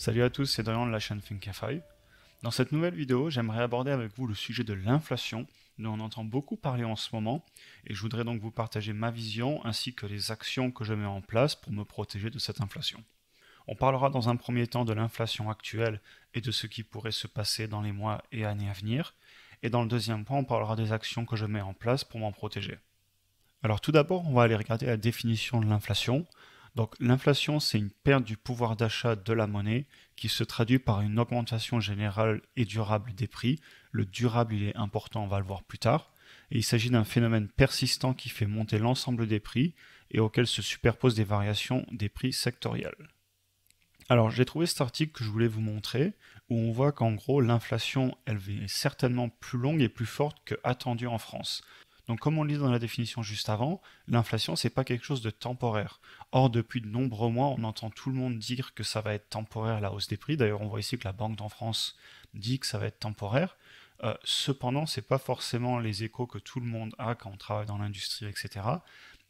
Salut à tous, c'est Dorian de la chaîne Thinkify. Dans cette nouvelle vidéo, j'aimerais aborder avec vous le sujet de l'inflation, dont on entend beaucoup parler en ce moment, et je voudrais donc vous partager ma vision ainsi que les actions que je mets en place pour me protéger de cette inflation. On parlera dans un premier temps de l'inflation actuelle et de ce qui pourrait se passer dans les mois et années à venir, et dans le deuxième point, on parlera des actions que je mets en place pour m'en protéger. Alors tout d'abord, on va aller regarder la définition de l'inflation, donc l'inflation, c'est une perte du pouvoir d'achat de la monnaie qui se traduit par une augmentation générale et durable des prix. Le durable, il est important, on va le voir plus tard. Et il s'agit d'un phénomène persistant qui fait monter l'ensemble des prix et auquel se superposent des variations des prix sectoriels. Alors j'ai trouvé cet article que je voulais vous montrer où on voit qu'en gros l'inflation elle est certainement plus longue et plus forte que attendue en France. Donc, comme on le dit dans la définition juste avant, l'inflation, c'est pas quelque chose de temporaire. Or, depuis de nombreux mois, on entend tout le monde dire que ça va être temporaire la hausse des prix. D'ailleurs, on voit ici que la Banque d'en France dit que ça va être temporaire. Euh, cependant, ce n'est pas forcément les échos que tout le monde a quand on travaille dans l'industrie, etc.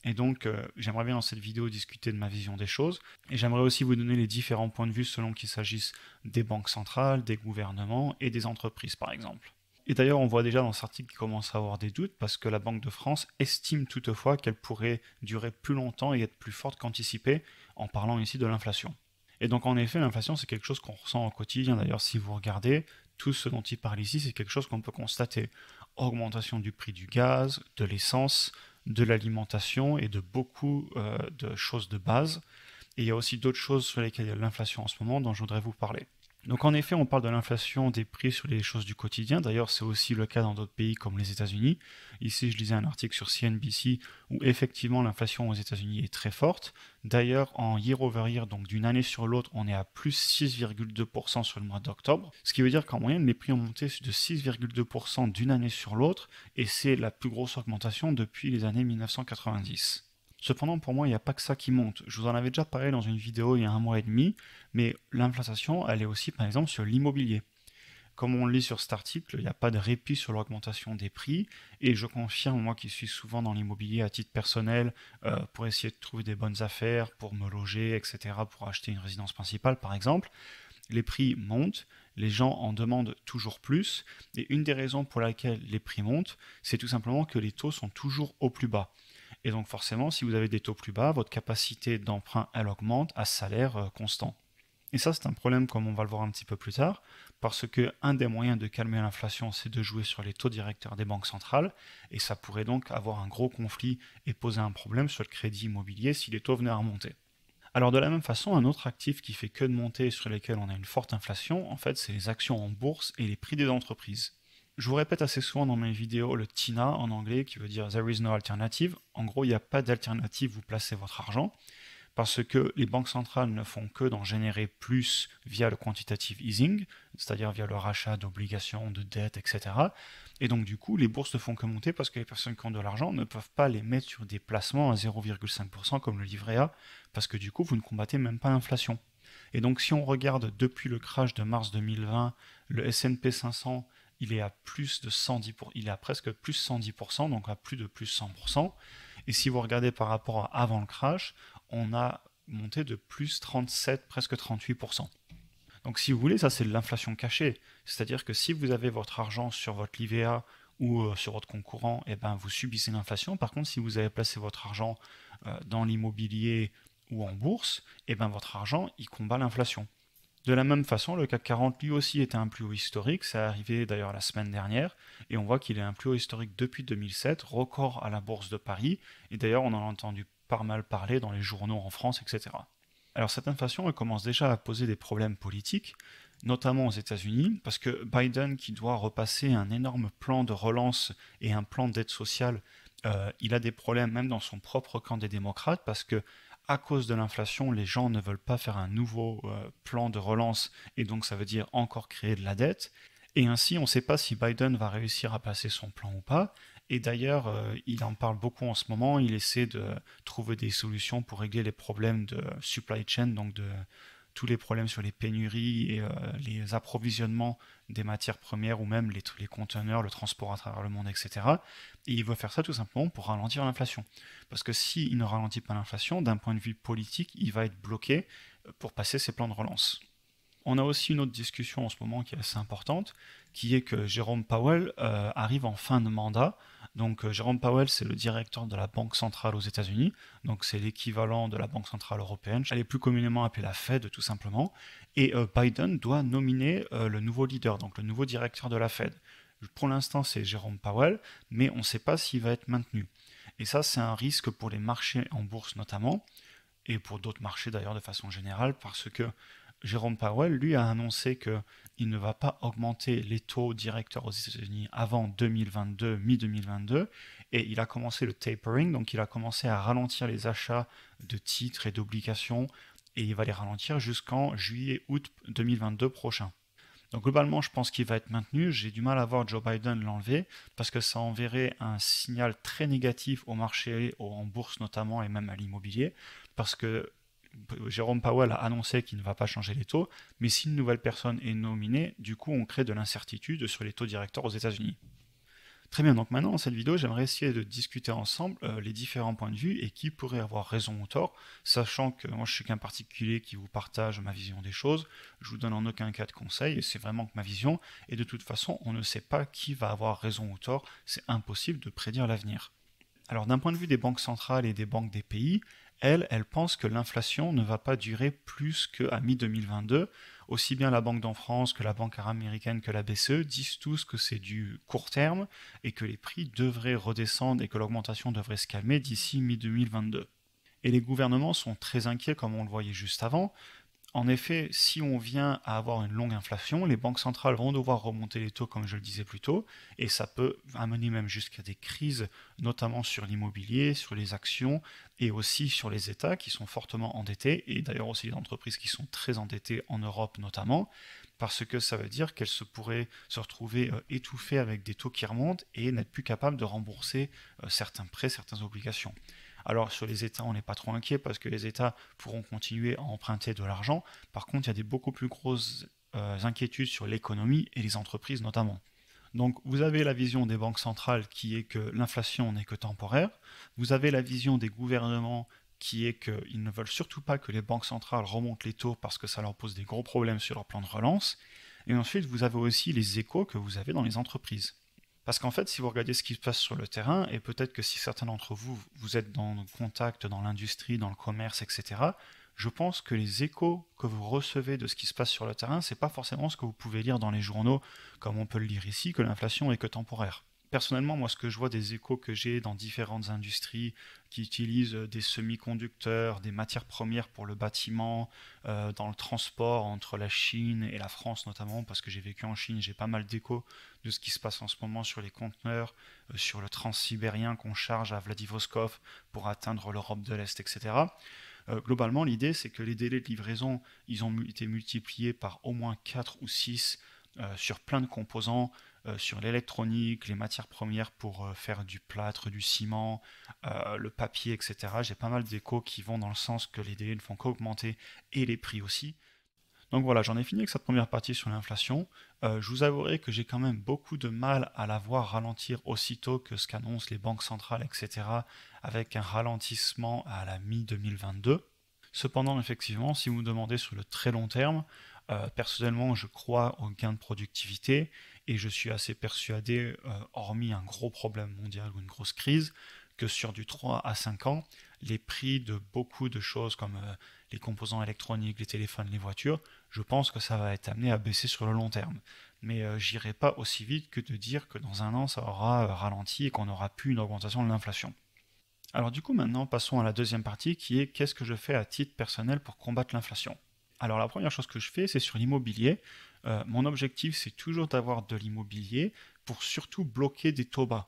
Et donc, euh, j'aimerais bien dans cette vidéo discuter de ma vision des choses. Et j'aimerais aussi vous donner les différents points de vue selon qu'il s'agisse des banques centrales, des gouvernements et des entreprises, par exemple. Et d'ailleurs, on voit déjà dans cet article qu'il commence à avoir des doutes parce que la Banque de France estime toutefois qu'elle pourrait durer plus longtemps et être plus forte qu'anticipée en parlant ici de l'inflation. Et donc en effet, l'inflation, c'est quelque chose qu'on ressent au quotidien. D'ailleurs, si vous regardez, tout ce dont il parle ici, c'est quelque chose qu'on peut constater. Augmentation du prix du gaz, de l'essence, de l'alimentation et de beaucoup euh, de choses de base. Et il y a aussi d'autres choses sur lesquelles il y a l'inflation en ce moment dont je voudrais vous parler. Donc en effet, on parle de l'inflation des prix sur les choses du quotidien. D'ailleurs, c'est aussi le cas dans d'autres pays comme les États-Unis. Ici, je lisais un article sur CNBC où effectivement l'inflation aux États-Unis est très forte. D'ailleurs, en year over year, donc d'une année sur l'autre, on est à plus 6,2% sur le mois d'octobre. Ce qui veut dire qu'en moyenne, les prix ont monté de 6,2% d'une année sur l'autre et c'est la plus grosse augmentation depuis les années 1990. Cependant, pour moi, il n'y a pas que ça qui monte. Je vous en avais déjà parlé dans une vidéo il y a un mois et demi, mais l'inflation, elle est aussi par exemple sur l'immobilier. Comme on le lit sur cet article, il n'y a pas de répit sur l'augmentation des prix, et je confirme, moi qui suis souvent dans l'immobilier à titre personnel, euh, pour essayer de trouver des bonnes affaires, pour me loger, etc., pour acheter une résidence principale par exemple, les prix montent, les gens en demandent toujours plus, et une des raisons pour laquelle les prix montent, c'est tout simplement que les taux sont toujours au plus bas. Et donc forcément, si vous avez des taux plus bas, votre capacité d'emprunt, elle augmente à salaire euh, constant. Et ça, c'est un problème, comme on va le voir un petit peu plus tard, parce que des moyens de calmer l'inflation, c'est de jouer sur les taux directeurs des banques centrales, et ça pourrait donc avoir un gros conflit et poser un problème sur le crédit immobilier si les taux venaient à remonter. Alors de la même façon, un autre actif qui fait que de monter et sur lequel on a une forte inflation, en fait, c'est les actions en bourse et les prix des entreprises je vous répète assez souvent dans mes vidéos le TINA en anglais qui veut dire There is no alternative. En gros, il n'y a pas d'alternative, vous placez votre argent parce que les banques centrales ne font que d'en générer plus via le quantitative easing, c'est-à-dire via le rachat d'obligations, de dettes, etc. Et donc du coup, les bourses ne font que monter parce que les personnes qui ont de l'argent ne peuvent pas les mettre sur des placements à 0,5% comme le livret A, parce que du coup, vous ne combattez même pas l'inflation. Et donc si on regarde depuis le crash de mars 2020, le SP 500 il est à plus de 110%, pour... il à presque plus 110%, donc à plus de plus 100%. Et si vous regardez par rapport à avant le crash, on a monté de plus 37, presque 38%. Donc si vous voulez, ça c'est de l'inflation cachée. C'est-à-dire que si vous avez votre argent sur votre livret ou euh, sur votre concurrent, et eh ben, vous subissez l'inflation. Par contre, si vous avez placé votre argent euh, dans l'immobilier ou en bourse, et eh ben, votre argent, il combat l'inflation. De la même façon, le CAC 40 lui aussi était un plus haut historique, ça arrivé d'ailleurs la semaine dernière, et on voit qu'il est un plus haut historique depuis 2007, record à la Bourse de Paris, et d'ailleurs on en a entendu pas mal parler dans les journaux en France, etc. Alors cette inflation, elle commence déjà à poser des problèmes politiques, notamment aux États-Unis, parce que Biden, qui doit repasser un énorme plan de relance et un plan d'aide sociale, euh, il a des problèmes même dans son propre camp des démocrates, parce que à cause de l'inflation, les gens ne veulent pas faire un nouveau euh, plan de relance et donc ça veut dire encore créer de la dette. Et ainsi, on ne sait pas si Biden va réussir à passer son plan ou pas. Et d'ailleurs, euh, il en parle beaucoup en ce moment. Il essaie de trouver des solutions pour régler les problèmes de supply chain, donc de, tous les problèmes sur les pénuries et euh, les approvisionnements des matières premières ou même les, conteneurs, le transport à travers le monde, etc. Et il veut faire ça tout simplement pour ralentir l'inflation. Parce que s'il ne ralentit pas l'inflation, d'un point de vue politique, il va être bloqué euh, pour passer ses plans de relance. On a aussi une autre discussion en ce moment qui est assez importante, qui est que Jérôme Powell euh, arrive en fin de mandat. Donc euh, Jérôme Powell, c'est le directeur de la Banque centrale aux États-Unis, donc c'est l'équivalent de la Banque centrale européenne. Elle est plus communément appelée la Fed, tout simplement. Et euh, Biden doit nominer euh, le nouveau leader, donc le nouveau directeur de la Fed. Pour l'instant, c'est Jérôme Powell, mais on ne sait pas s'il va être maintenu. Et ça, c'est un risque pour les marchés en bourse notamment, et pour d'autres marchés d'ailleurs de façon générale, parce que Jérôme Powell, lui, a annoncé que il ne va pas augmenter les taux directeurs aux États-Unis avant 2022, mi-2022. Et il a commencé le tapering, donc il a commencé à ralentir les achats de titres et d'obligations, et il va les ralentir jusqu'en juillet-août 2022 prochain. Donc globalement, je pense qu'il va être maintenu. J'ai du mal à voir Joe Biden l'enlever parce que ça enverrait un signal très négatif au marché, en bourse notamment et même à l'immobilier, parce que Jérôme Powell a annoncé qu'il ne va pas changer les taux, mais si une nouvelle personne est nominée, du coup, on crée de l'incertitude sur les taux directeurs aux États-Unis. Très bien, donc maintenant, dans cette vidéo, j'aimerais essayer de discuter ensemble euh, les différents points de vue et qui pourrait avoir raison ou tort, sachant que moi, je suis qu'un particulier qui vous partage ma vision des choses, je vous donne en aucun cas de conseil, c'est vraiment que ma vision, et de toute façon, on ne sait pas qui va avoir raison ou tort, c'est impossible de prédire l'avenir. Alors d'un point de vue des banques centrales et des banques des pays, elle, elle pense que l'inflation ne va pas durer plus qu'à mi-2022. Aussi bien la Banque d'en France que la Banque américaine que la BCE disent tous que c'est du court terme et que les prix devraient redescendre et que l'augmentation devrait se calmer d'ici mi-2022. Et les gouvernements sont très inquiets, comme on le voyait juste avant, en effet, si on vient à avoir une longue inflation, les banques centrales vont devoir remonter les taux, comme je le disais plus tôt, et ça peut amener même jusqu'à des crises, notamment sur l'immobilier, sur les actions, et aussi sur les États qui sont fortement endettés, et d'ailleurs aussi les entreprises qui sont très endettées en Europe notamment, parce que ça veut dire qu'elles se pourraient se retrouver euh, étouffées avec des taux qui remontent et n'être plus capables de rembourser euh, certains prêts, certaines obligations. Alors sur les États, on n'est pas trop inquiet parce que les États pourront continuer à emprunter de l'argent. Par contre, il y a des beaucoup plus grosses euh, inquiétudes sur l'économie et les entreprises notamment. Donc vous avez la vision des banques centrales qui est que l'inflation n'est que temporaire. Vous avez la vision des gouvernements qui est qu'ils ne veulent surtout pas que les banques centrales remontent les taux parce que ça leur pose des gros problèmes sur leur plan de relance. Et ensuite, vous avez aussi les échos que vous avez dans les entreprises. Parce qu'en fait, si vous regardez ce qui se passe sur le terrain, et peut-être que si certains d'entre vous, vous êtes dans le contact dans l'industrie, dans le commerce, etc., je pense que les échos que vous recevez de ce qui se passe sur le terrain, c'est pas forcément ce que vous pouvez lire dans les journaux, comme on peut le lire ici, que l'inflation est que temporaire personnellement, moi, ce que je vois des échos que j'ai dans différentes industries qui utilisent euh, des semi-conducteurs, des matières premières pour le bâtiment, euh, dans le transport entre la Chine et la France notamment, parce que j'ai vécu en Chine, j'ai pas mal d'échos de ce qui se passe en ce moment sur les conteneurs, euh, sur le transsibérien qu'on charge à Vladivostok pour atteindre l'Europe de l'Est, etc. globalement, l'idée, c'est que les délais de livraison, ils ont été multipliés par au moins 4 ou 6 sur plein de composants, euh, sur l'électronique, les matières premières pour euh, faire du plâtre, du ciment, euh, le papier, etc. J'ai pas mal d'échos qui vont dans le sens que les délais ne font qu'augmenter et les prix aussi. Donc voilà, j'en ai fini avec cette première partie sur l'inflation. je vous avouerai que j'ai quand même beaucoup de mal à la voir ralentir aussitôt que ce qu'annoncent les banques centrales, etc., avec un ralentissement à la mi-2022. Cependant, effectivement, si vous me demandez sur le très long terme, personnellement, je crois au gain de productivité et je suis assez persuadé, euh, hormis un gros problème mondial ou une grosse crise, que sur du 3 à 5 ans, les prix de beaucoup de choses comme euh, les composants électroniques, les téléphones, les voitures, je pense que ça va être amené à baisser sur le long terme. Mais euh, j'irai pas aussi vite que de dire que dans un an, ça aura ralenti et qu'on n'aura plus une augmentation de l'inflation. Alors du coup, maintenant, passons à la deuxième partie qui est qu'est-ce que je fais à titre personnel pour combattre l'inflation. Alors la première chose que je fais, c'est sur l'immobilier. Euh, mon objectif, c'est toujours d'avoir de l'immobilier pour surtout bloquer des taux bas.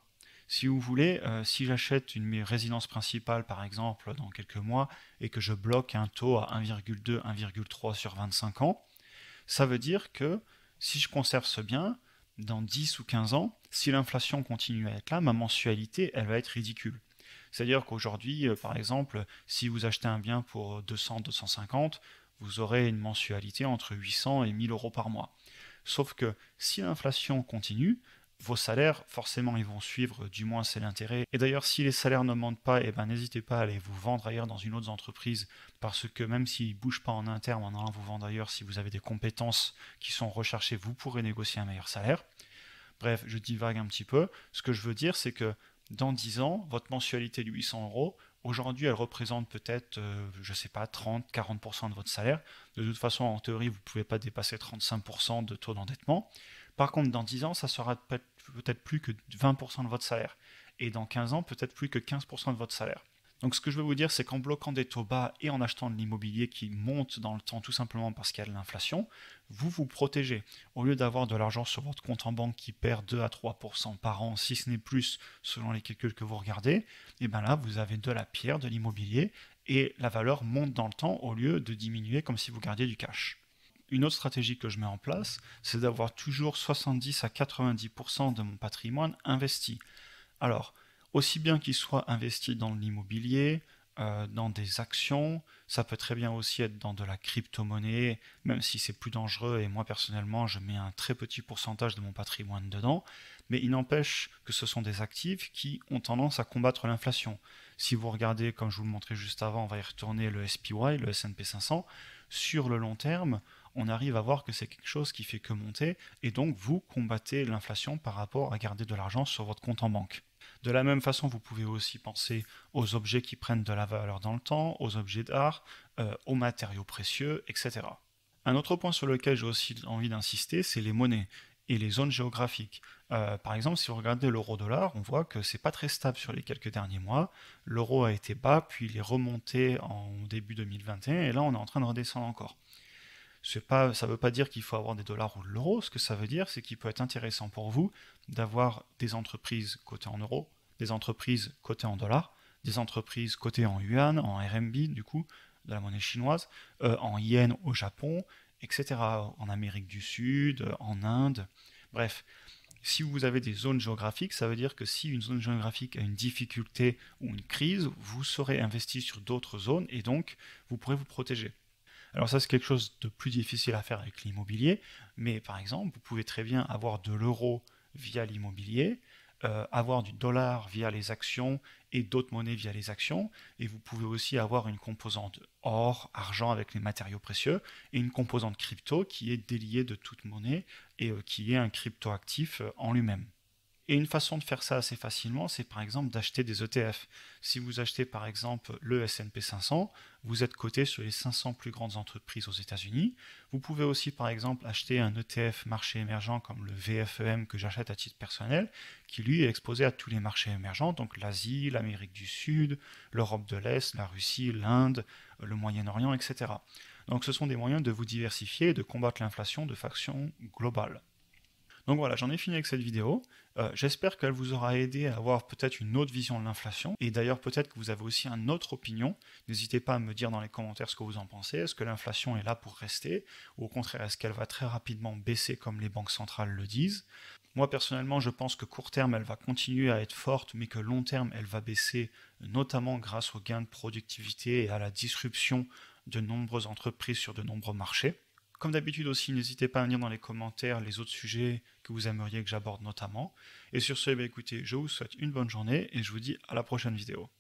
Si vous voulez, euh, si j'achète une résidence principale, par exemple, dans quelques mois, et que je bloque un taux à 1,2, 1,3 sur 25 ans, ça veut dire que si je conserve ce bien, dans 10 ou 15 ans, si l'inflation continue à être là, ma mensualité, elle va être ridicule. C'est-à-dire qu'aujourd'hui, euh, par exemple, si vous achetez un bien pour 200, 250, vous aurez une mensualité entre 800 et 1000 euros par mois. Sauf que si l'inflation continue, vos salaires, forcément, ils vont suivre, du moins c'est l'intérêt. Et d'ailleurs, si les salaires ne montent pas, eh ben, n'hésitez pas à aller vous vendre ailleurs dans une autre entreprise, parce que même s'ils ne bougent pas en interne, en allant vous vendre ailleurs, si vous avez des compétences qui sont recherchées, vous pourrez négocier un meilleur salaire. Bref, je divague un petit peu. Ce que je veux dire, c'est que dans 10 ans, votre mensualité de 800 euros, Aujourd'hui, elle représente peut-être, euh, je ne sais pas, 30, 40% de votre salaire. De toute façon, en théorie, vous ne pouvez pas dépasser 35% de taux d'endettement. Par contre, dans 10 ans, ça sera peut-être plus que 20% de votre salaire. Et dans 15 ans, peut-être plus que 15% de votre salaire. Donc ce que je veux vous dire, c'est qu'en bloquant des taux bas et en achetant de l'immobilier qui monte dans le temps tout simplement parce qu'il y a de l'inflation, vous vous protégez. Au lieu d'avoir de l'argent sur votre compte en banque qui perd 2 à 3% par an, si ce n'est plus selon les calculs que vous regardez, et eh bien là vous avez de la pierre, de l'immobilier, et la valeur monte dans le temps au lieu de diminuer comme si vous gardiez du cash. Une autre stratégie que je mets en place, c'est d'avoir toujours 70 à 90% de mon patrimoine investi. Alors, aussi bien qu'ils soient investis dans l'immobilier, euh, dans des actions, ça peut très bien aussi être dans de la crypto-monnaie, même si c'est plus dangereux et moi personnellement je mets un très petit pourcentage de mon patrimoine dedans, mais il n'empêche que ce sont des actifs qui ont tendance à combattre l'inflation. Si vous regardez, comme je vous le montrais juste avant, on va y retourner le SPY, le S&P 500, sur le long terme, on arrive à voir que c'est quelque chose qui fait que monter, et donc vous combattez l'inflation par rapport à garder de l'argent sur votre compte en banque. De la même façon, vous pouvez aussi penser aux objets qui prennent de la valeur dans le temps, aux objets d'art, euh, aux matériaux précieux, etc. Un autre point sur lequel j'ai aussi envie d'insister, c'est les monnaies et les zones géographiques. Euh, par exemple, si vous regardez l'euro-dollar, on voit que c'est pas très stable sur les quelques derniers mois. L'euro a été bas, puis il est remonté en début 2021, et là on est en train de redescendre encore ça ne veut pas dire qu'il faut avoir des dollars ou de l'euro. Ce que ça veut dire, c'est qu'il peut être intéressant pour vous d'avoir des entreprises cotées en euros, des entreprises cotées en dollars, des entreprises cotées en yuan, en RMB, du coup, de la monnaie chinoise, euh, en yens au Japon, etc. En Amérique du Sud, en Inde. Bref, si vous avez des zones géographiques, ça veut dire que si une zone géographique a une difficulté ou une crise, vous serez investi sur d'autres zones et donc vous pourrez vous protéger. Alors ça, c'est quelque chose de plus difficile à faire avec l'immobilier, mais par exemple, vous pouvez très bien avoir de l'euro via l'immobilier, euh, avoir du dollar via les actions et d'autres monnaies via les actions, et vous pouvez aussi avoir une composante or, argent avec les matériaux précieux, et une composante crypto qui est déliée de toute monnaie et euh, qui est un crypto actif euh, en lui-même. Et une façon de faire ça assez facilement, c'est par exemple d'acheter des ETF. Si vous achetez par exemple le S&P 500, vous êtes coté sur les 500 plus grandes entreprises aux États-Unis. Vous pouvez aussi, par exemple, acheter un ETF marché émergent comme le VFEM que j'achète à titre personnel, qui lui est exposé à tous les marchés émergents, donc l'Asie, l'Amérique du Sud, l'Europe de l'Est, la Russie, l'Inde, le Moyen-Orient, etc. Donc ce sont des moyens de vous diversifier et de combattre l'inflation de façon globale. Donc voilà, j'en ai fini avec cette vidéo. Euh, j'espère qu'elle vous aura aidé à avoir peut-être une autre vision de l'inflation. Et d'ailleurs, peut-être que vous avez aussi une autre opinion. N'hésitez pas à me dire dans les commentaires ce que vous en pensez. Est-ce que l'inflation est là pour rester Ou au contraire, est-ce qu'elle va très rapidement baisser comme les banques centrales le disent moi personnellement, je pense que court terme, elle va continuer à être forte, mais que long terme, elle va baisser, notamment grâce aux gains de productivité et à la disruption de nombreuses entreprises sur de nombreux marchés. Comme d'habitude aussi, n'hésitez pas à venir dans les commentaires les autres sujets que vous aimeriez que j'aborde notamment. Et sur ce, eh écoutez, je vous souhaite une bonne journée et je vous dis à la prochaine vidéo.